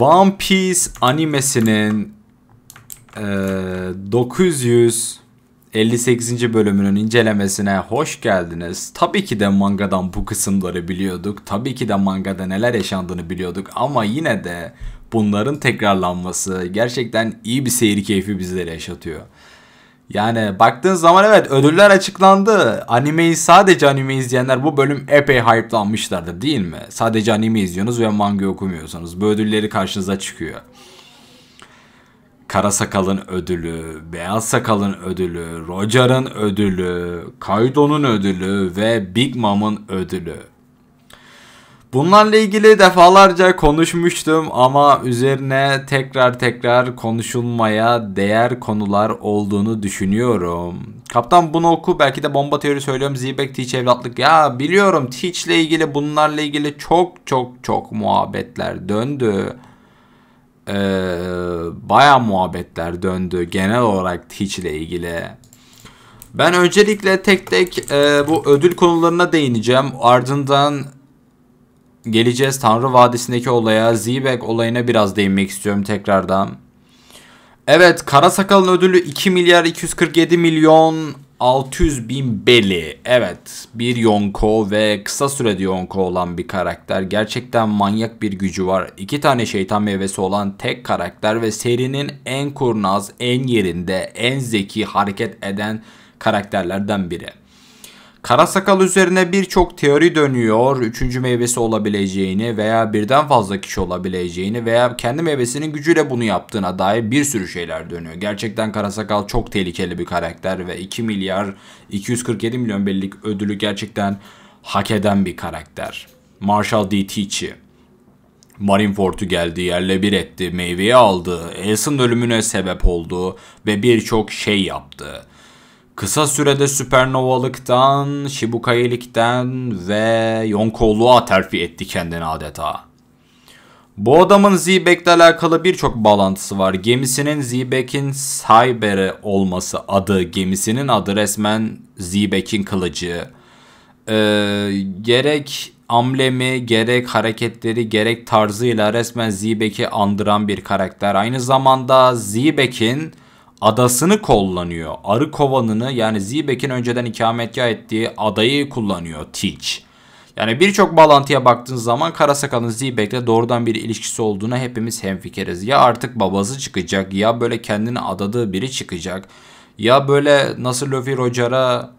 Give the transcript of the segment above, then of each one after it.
One Piece animesinin e, 958. bölümünün incelemesine hoş geldiniz. Tabii ki de mangadan bu kısımları biliyorduk. Tabii ki de mangada neler yaşandığını biliyorduk ama yine de bunların tekrarlanması gerçekten iyi bir seyir keyfi bizlere yaşatıyor. Yani baktığın zaman evet ödüller açıklandı. Animeyi sadece anime izleyenler bu bölüm epey hype'lanmışlardı değil mi? Sadece anime izliyorsunuz ve manga okumuyorsanız bu ödülleri karşınıza çıkıyor. Kara Sakal'ın ödülü, Beyaz Sakal'ın ödülü, Roger'ın ödülü, Kaido'nun ödülü ve Big Mom'ın ödülü. Bunlarla ilgili defalarca konuşmuştum ama üzerine tekrar tekrar konuşulmaya değer konular olduğunu düşünüyorum. Kaptan bunu oku belki de bomba teori söylüyorum Zibek Teach evlatlık. Ya biliyorum Teach ile ilgili bunlarla ilgili çok çok çok muhabbetler döndü. Ee, Baya muhabbetler döndü genel olarak Teach ile ilgili. Ben öncelikle tek tek e, bu ödül konularına değineceğim. Ardından geleceğiz Tanrı Vadisi'ndeki olaya, Zebek olayına biraz değinmek istiyorum tekrardan. Evet Kara Sakal'ın ödülü 2 milyar 247 milyon 600 bin beli. Evet bir Yonko ve kısa sürede Yonko olan bir karakter. Gerçekten manyak bir gücü var. İki tane şeytan meyvesi olan tek karakter ve serinin en kurnaz, en yerinde, en zeki hareket eden karakterlerden biri. Karasakal üzerine birçok teori dönüyor. Üçüncü meyvesi olabileceğini veya birden fazla kişi olabileceğini veya kendi meyvesinin gücüyle bunu yaptığına dair bir sürü şeyler dönüyor. Gerçekten Karasakal çok tehlikeli bir karakter ve 2 milyar 247 milyon belirlik ödülü gerçekten hak eden bir karakter. Marshall D. Tichy. Marineford'u geldi, yerle bir etti, meyveyi aldı, Els'ın ölümüne sebep oldu ve birçok şey yaptı. Kısa sürede süpernovalıktan, şibukayilikten ve yonkolluğa terfi etti kendini adeta. Bu adamın Zeebek'le alakalı birçok bağlantısı var. Gemisinin Zeebek'in Cyber'e olması adı, gemisinin adı resmen Zeebek'in kılıcı. Ee, gerek amblemi, gerek hareketleri, gerek tarzıyla resmen Zeebek'i andıran bir karakter. Aynı zamanda Zeebek'in adasını kullanıyor. Arı kovanını yani Zibek'in önceden ikametgah ettiği adayı kullanıyor Teach. Yani birçok bağlantıya baktığınız zaman Karasakal'ın Zibek'le doğrudan bir ilişkisi olduğuna hepimiz hemfikiriz. Ya artık babası çıkacak ya böyle kendini adadığı biri çıkacak. Ya böyle nasıl Luffy Roger'a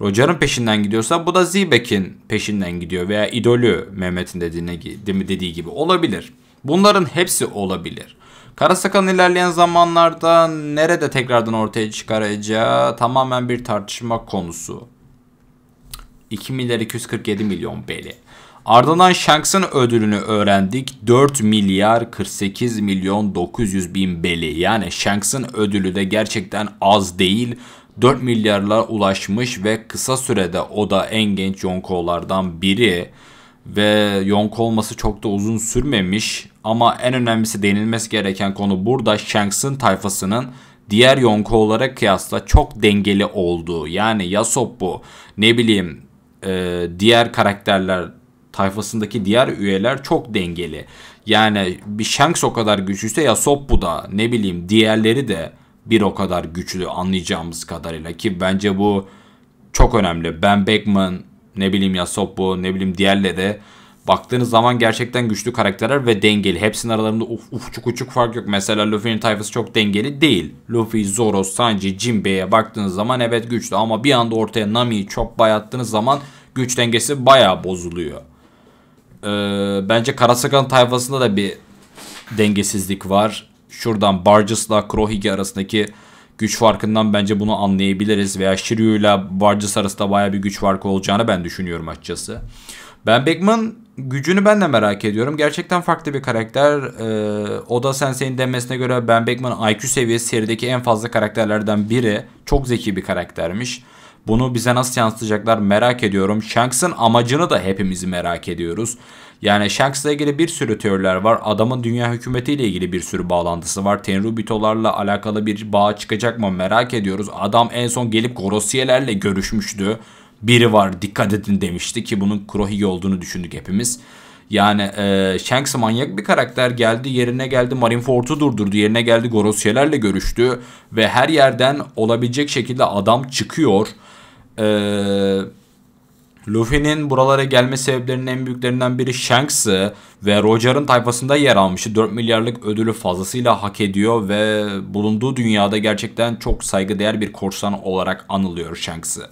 Roger'ın peşinden gidiyorsa bu da Zibek'in peşinden gidiyor veya idolü Mehmet'in dediğine, dediği gibi olabilir. Bunların hepsi olabilir. Karasakal'ın ilerleyen zamanlarda nerede tekrardan ortaya çıkaracağı tamamen bir tartışma konusu. 2 milyar 247 milyon beli. Ardından Shanks'ın ödülünü öğrendik. 4 milyar 48 milyon 900 bin beli. Yani Shanks'ın ödülü de gerçekten az değil. 4 milyarlar ulaşmış ve kısa sürede o da en genç Yonko'lardan biri ve yonk olması çok da uzun sürmemiş ama en önemlisi denilmesi gereken konu burada Shanks'ın tayfasının diğer yonko olarak kıyasla çok dengeli olduğu. Yani Yasop bu ne bileyim e, diğer karakterler tayfasındaki diğer üyeler çok dengeli. Yani bir Shanks o kadar güçlüyse Yasop bu da ne bileyim diğerleri de bir o kadar güçlü anlayacağımız kadarıyla ki bence bu çok önemli. Ben Beckman ne bileyim ya Sopbo ne bileyim diğerle de baktığınız zaman gerçekten güçlü karakterler ve dengeli. Hepsinin aralarında uf, uçuk uçuk fark yok. Mesela Luffy'nin tayfası çok dengeli değil. Luffy, Zoro, Sanji, Jinbe'ye baktığınız zaman evet güçlü ama bir anda ortaya Nami'yi çok bayattığınız zaman güç dengesi bayağı bozuluyor. Ee, bence Karasakan tayfasında da bir dengesizlik var. Şuradan Barges'la Krohige arasındaki güç farkından bence bunu anlayabiliriz. Veya Shiryu ile Vargas arasında baya bir güç farkı olacağını ben düşünüyorum açıkçası. Ben Beckman gücünü ben de merak ediyorum. Gerçekten farklı bir karakter. Ee, Oda Sensei'nin demesine göre Ben Beckman IQ seviyesi serideki en fazla karakterlerden biri. Çok zeki bir karaktermiş. Bunu bize nasıl yansıtacaklar merak ediyorum. Shanks'ın amacını da hepimizi merak ediyoruz. Yani Shanks'la ilgili bir sürü teoriler var. Adamın dünya hükümetiyle ilgili bir sürü bağlantısı var. Tenrubitolarla alakalı bir bağ çıkacak mı merak ediyoruz. Adam en son gelip Gorosiyelerle görüşmüştü. Biri var dikkat edin demişti ki bunun Kurohige olduğunu düşündük hepimiz. Yani e, Shanks manyak bir karakter geldi yerine geldi Marineford'u durdurdu yerine geldi Gorosyeler'le görüştü ve her yerden olabilecek şekilde adam çıkıyor. Eee... Luffy'nin buralara gelme sebeplerinin en büyüklerinden biri Shanks'ı ve Roger'ın tayfasında yer almıştı 4 milyarlık ödülü fazlasıyla hak ediyor ve bulunduğu dünyada gerçekten çok saygıdeğer bir korsan olarak anılıyor Shanks'ı.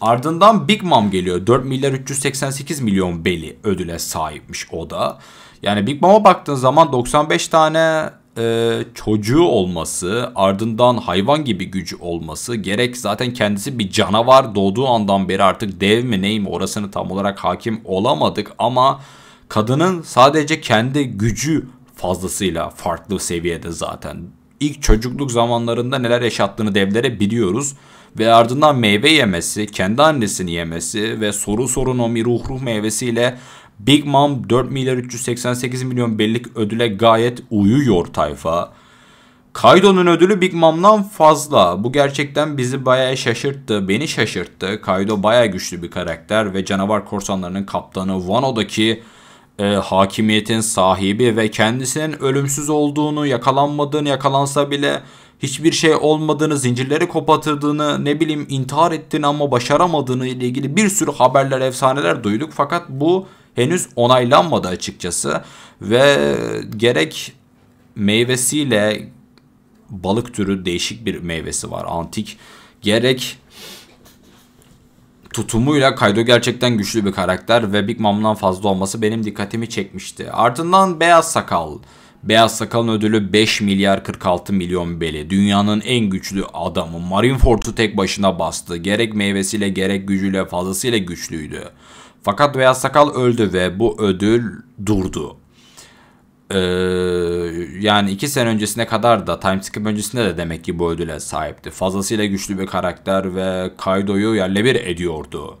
Ardından Big Mom geliyor. 4 milyar 388 milyon beli ödüle sahipmiş o da. Yani Big Mom'a baktığın zaman 95 tane e, çocuğu olması, ardından hayvan gibi gücü olması, gerek zaten kendisi bir canavar doğduğu andan beri artık dev mi ney mi orasını tam olarak hakim olamadık ama kadının sadece kendi gücü fazlasıyla farklı seviyede zaten. İlk çocukluk zamanlarında neler yaşattığını devlere biliyoruz ve ardından meyve yemesi, kendi annesini yemesi ve soru sorun o ruh ruh meyvesiyle Big Mom 4 milyar 388 milyon bellik ödüle gayet uyuyor tayfa. Kaido'nun ödülü Big Mom'dan fazla. Bu gerçekten bizi bayağı şaşırttı, beni şaşırttı. Kaido bayağı güçlü bir karakter ve canavar korsanlarının kaptanı Wano'daki e, hakimiyetin sahibi ve kendisinin ölümsüz olduğunu, yakalanmadığını, yakalansa bile hiçbir şey olmadığını, zincirleri kopatıldığını, ne bileyim intihar ettiğini ama başaramadığını ile ilgili bir sürü haberler, efsaneler duyduk. Fakat bu henüz onaylanmadı açıkçası ve gerek meyvesiyle balık türü değişik bir meyvesi var antik gerek tutumuyla Kaido gerçekten güçlü bir karakter ve Big Mom'dan fazla olması benim dikkatimi çekmişti. Ardından beyaz sakal Beyaz Sakal'ın ödülü 5 milyar 46 milyon beli. Dünyanın en güçlü adamı Marineford'u tek başına bastı. Gerek meyvesiyle gerek gücüyle fazlasıyla güçlüydü. Fakat Beyaz Sakal öldü ve bu ödül durdu. Ee, yani 2 sene öncesine kadar da time skip öncesinde de demek ki bu ödüle sahipti. Fazlasıyla güçlü bir karakter ve Kaido'yu yerle bir ediyordu.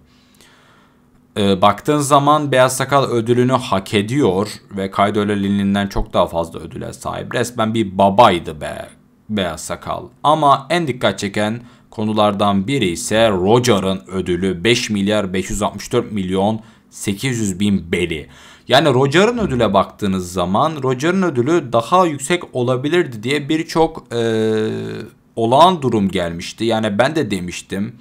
E, baktığın zaman Beyaz Sakal ödülünü hak ediyor ve Kaido Lelin'den çok daha fazla ödüle sahip. Resmen bir babaydı be Beyaz Sakal. Ama en dikkat çeken konulardan biri ise Roger'ın ödülü 5 milyar 564 milyon 800 bin beli. Yani Roger'ın ödüle baktığınız zaman Roger'ın ödülü daha yüksek olabilirdi diye birçok e, olağan durum gelmişti. Yani ben de demiştim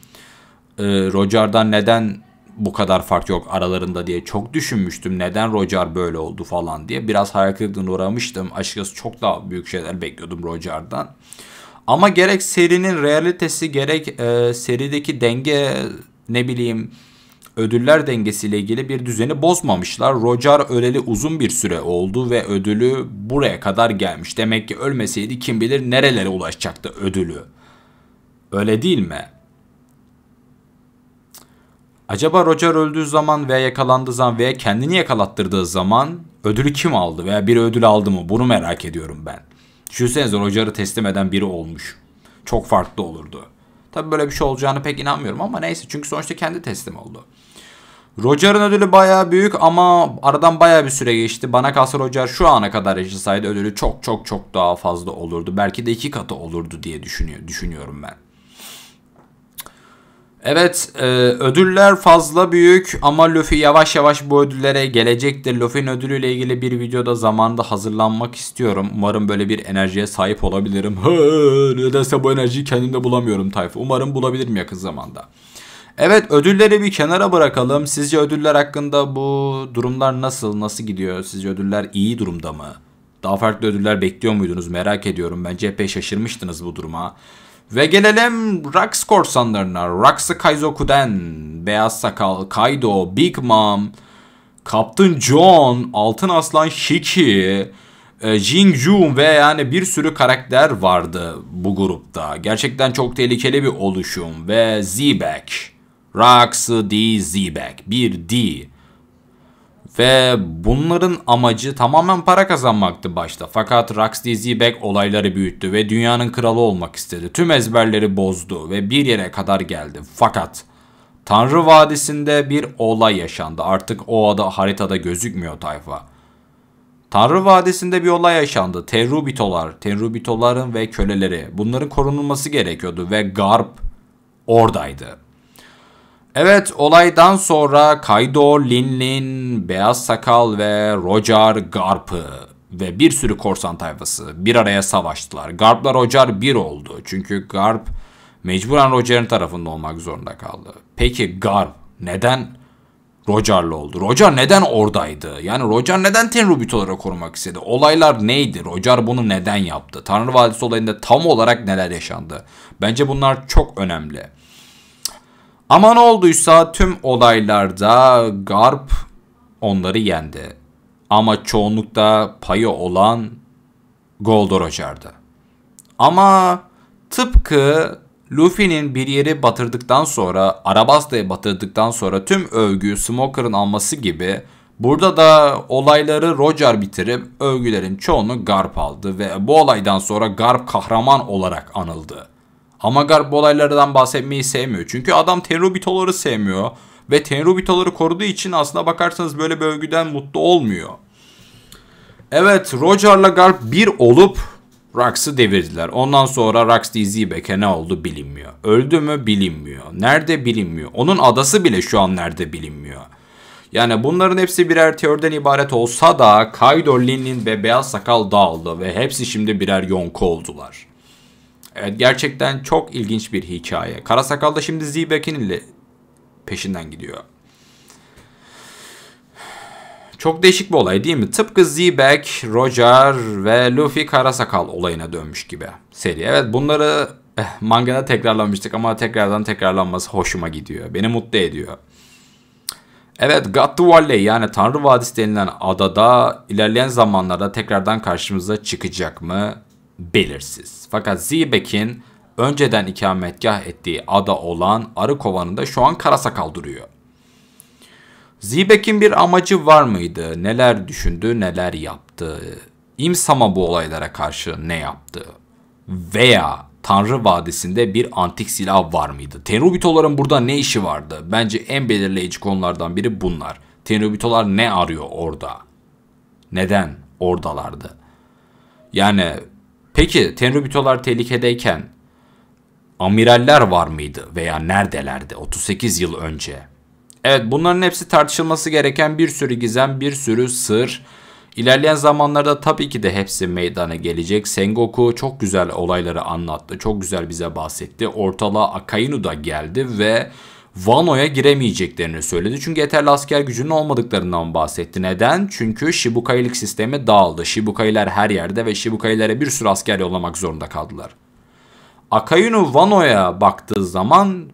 e, Roger'dan neden bu kadar fark yok aralarında diye çok düşünmüştüm. Neden Roger böyle oldu falan diye. Biraz hayal kırıklığına uğramıştım. Açıkçası çok daha büyük şeyler bekliyordum Roger'dan. Ama gerek serinin realitesi gerek e, serideki denge ne bileyim ödüller dengesiyle ilgili bir düzeni bozmamışlar. Roger öleli uzun bir süre oldu ve ödülü buraya kadar gelmiş. Demek ki ölmeseydi kim bilir nerelere ulaşacaktı ödülü. Öyle değil mi? Acaba Roger öldüğü zaman veya yakalandığı zaman veya kendini yakalattırdığı zaman ödülü kim aldı veya biri ödül aldı mı? Bunu merak ediyorum ben. Düşünsenize Roger'ı teslim eden biri olmuş. Çok farklı olurdu. Tabi böyle bir şey olacağını pek inanmıyorum ama neyse çünkü sonuçta kendi teslim oldu. Roger'ın ödülü baya büyük ama aradan baya bir süre geçti. Bana kalsa Roger şu ana kadar yaşasaydı ödülü çok çok çok daha fazla olurdu. Belki de iki katı olurdu diye düşünüyor, düşünüyorum ben. Evet e, ödüller fazla büyük ama Luffy yavaş yavaş bu ödüllere gelecektir. Luffy'nin ödülüyle ilgili bir videoda zamanda hazırlanmak istiyorum. Umarım böyle bir enerjiye sahip olabilirim. Hı, nedense bu enerjiyi kendimde bulamıyorum Tayfa. Umarım bulabilirim yakın zamanda. Evet ödülleri bir kenara bırakalım. Sizce ödüller hakkında bu durumlar nasıl? Nasıl gidiyor? Sizce ödüller iyi durumda mı? Daha farklı ödüller bekliyor muydunuz? Merak ediyorum. Bence epey şaşırmıştınız bu duruma. Ve gelelim Rax korsanlarına. Rax'ı kuden, Beyaz Sakal, Kaido, Big Mom, Captain John, Altın Aslan Shiki, e, Jin Jun ve yani bir sürü karakter vardı bu grupta. Gerçekten çok tehlikeli bir oluşum ve Z-Back. Rax D Z-Back. Bir D. Ve bunların amacı tamamen para kazanmaktı başta. Fakat Rocksteady Zeebek olayları büyüttü ve dünyanın kralı olmak istedi. Tüm ezberleri bozdu ve bir yere kadar geldi. Fakat Tanrı Vadisi'nde bir olay yaşandı. Artık o ada haritada gözükmüyor tayfa. Tanrı Vadisi'nde bir olay yaşandı. Terubitolar, Terubitoların ve köleleri. Bunların korunulması gerekiyordu ve Garp oradaydı. Evet olaydan sonra Kaido, Lin Lin, Beyaz Sakal ve Roger Garp'ı ve bir sürü korsan tayfası bir araya savaştılar. Garp'la Roger bir oldu. Çünkü Garp mecburen Roger'in tarafında olmak zorunda kaldı. Peki Garp neden Roger'la oldu? Roger neden oradaydı? Yani Roger neden Tenrubitoları korumak istedi? Olaylar neydi? Roger bunu neden yaptı? Tanrı Vadisi olayında tam olarak neler yaşandı? Bence bunlar çok önemli. Aman olduysa tüm olaylarda Garp onları yendi. Ama çoğunlukta payı olan Goldor Hocar'dı. Ama tıpkı Luffy'nin bir yeri batırdıktan sonra, Arabasta'yı batırdıktan sonra tüm övgüyü Smoker'ın alması gibi burada da olayları Roger bitirip övgülerin çoğunu Garp aldı ve bu olaydan sonra Garp kahraman olarak anıldı. Ama bu olaylardan bahsetmeyi sevmiyor. Çünkü adam Tenryubito'ları sevmiyor. Ve Tenryubito'ları koruduğu için aslında bakarsanız böyle bir övgüden mutlu olmuyor. Evet Roger'la Garp bir olup Rax'ı devirdiler. Ondan sonra Rax Dizibek'e ne oldu bilinmiyor. Öldü mü bilinmiyor. Nerede bilinmiyor. Onun adası bile şu an nerede bilinmiyor. Yani bunların hepsi birer teoriden ibaret olsa da Kaido, Linlin ve Beyaz Sakal dağıldı ve hepsi şimdi birer yonku oldular. Evet gerçekten çok ilginç bir hikaye. Karasakal da şimdi Zeebek'in ile peşinden gidiyor. Çok değişik bir olay değil mi? Tıpkı Zebek, Roger ve Luffy Karasakal olayına dönmüş gibi seri. Evet bunları eh, mangada tekrarlamıştık ama tekrardan tekrarlanması hoşuma gidiyor. Beni mutlu ediyor. Evet Gattu Valley yani Tanrı Vadisi denilen adada ilerleyen zamanlarda tekrardan karşımıza çıkacak mı? belirsiz. Fakat Zeybek'in önceden ikametgah ettiği ada olan Arı Kovanı'nda şu an Karasakal duruyor. Zeybek'in bir amacı var mıydı? Neler düşündü, neler yaptı? İmsama bu olaylara karşı ne yaptı? Veya Tanrı Vadisi'nde bir antik silah var mıydı? Tenrubitoların burada ne işi vardı? Bence en belirleyici konulardan biri bunlar. Tenrubitolar ne arıyor orada? Neden oradalardı? Yani Peki tenrübitolar tehlikedeyken amiraller var mıydı veya neredelerdi 38 yıl önce? Evet bunların hepsi tartışılması gereken bir sürü gizem, bir sürü sır. İlerleyen zamanlarda tabii ki de hepsi meydana gelecek. Sengoku çok güzel olayları anlattı, çok güzel bize bahsetti. Ortalığa Akainu da geldi ve Wano'ya giremeyeceklerini söyledi. Çünkü yeterli asker gücünün olmadıklarından bahsetti. Neden? Çünkü Shibukai'lik sistemi dağıldı. Shibukai'ler her yerde ve Shibukai'lere bir sürü asker yollamak zorunda kaldılar. Akayu'nun Wano'ya baktığı zaman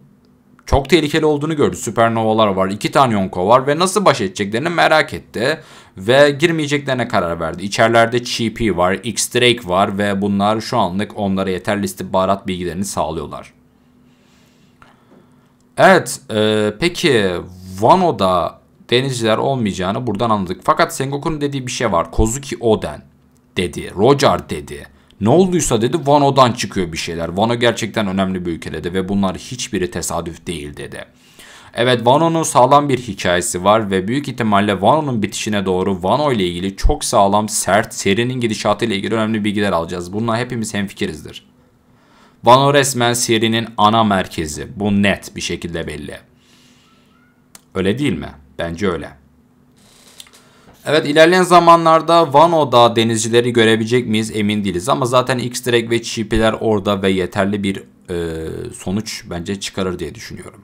çok tehlikeli olduğunu gördü. Süpernovalar var, iki tane Yonko var ve nasıl baş edeceklerini merak etti. Ve girmeyeceklerine karar verdi. İçerilerde CP var, X-Drake var ve bunlar şu anlık onlara yeterli istihbarat bilgilerini sağlıyorlar. Evet e, peki Wano'da denizciler olmayacağını buradan anladık. Fakat Sengoku'nun dediği bir şey var. Kozuki Oden dedi. Roger dedi. Ne olduysa dedi Wano'dan çıkıyor bir şeyler. Wano gerçekten önemli bir ülke dedi ve bunlar hiçbiri tesadüf değil dedi. Evet Wano'nun sağlam bir hikayesi var ve büyük ihtimalle Wano'nun bitişine doğru Wano ile ilgili çok sağlam, sert, serinin gidişatı ile ilgili önemli bilgiler alacağız. Bununla hepimiz hemfikirizdir. Vano resmen serinin ana merkezi. Bu net bir şekilde belli. Öyle değil mi? Bence öyle. Evet ilerleyen zamanlarda Vano'da denizcileri görebilecek miyiz emin değiliz. Ama zaten X-Drake ve Chipiler orada ve yeterli bir e, sonuç bence çıkarır diye düşünüyorum.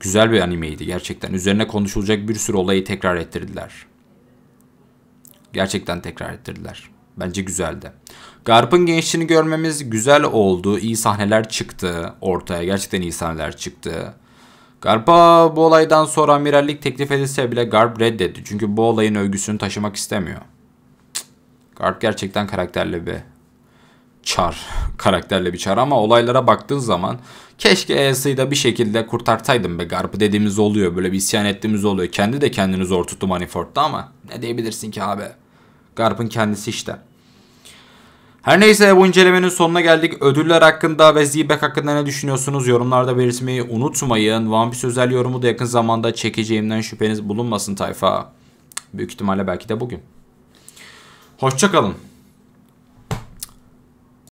Güzel bir animeydi gerçekten. Üzerine konuşulacak bir sürü olayı tekrar ettirdiler. Gerçekten tekrar ettirdiler. Bence güzeldi. Garp'ın gençliğini görmemiz güzel oldu. İyi sahneler çıktı ortaya. Gerçekten iyi sahneler çıktı. Garp'a bu olaydan sonra amirallik teklif edilse bile Garp reddetti. Çünkü bu olayın övgüsünü taşımak istemiyor. Garp gerçekten karakterli bir çar. karakterli bir çar ama olaylara baktığın zaman keşke ESA'yı da bir şekilde kurtartaydım be Garp'ı dediğimiz oluyor. Böyle bir isyan ettiğimiz oluyor. Kendi de kendini zor tuttu Manifold'da ama ne diyebilirsin ki abi. Garp'ın kendisi işte. Her neyse bu incelemenin sonuna geldik. Ödüller hakkında ve Zeebek hakkında ne düşünüyorsunuz? Yorumlarda belirtmeyi unutmayın. One Piece özel yorumu da yakın zamanda çekeceğimden şüpheniz bulunmasın tayfa. Büyük ihtimalle belki de bugün. Hoşçakalın.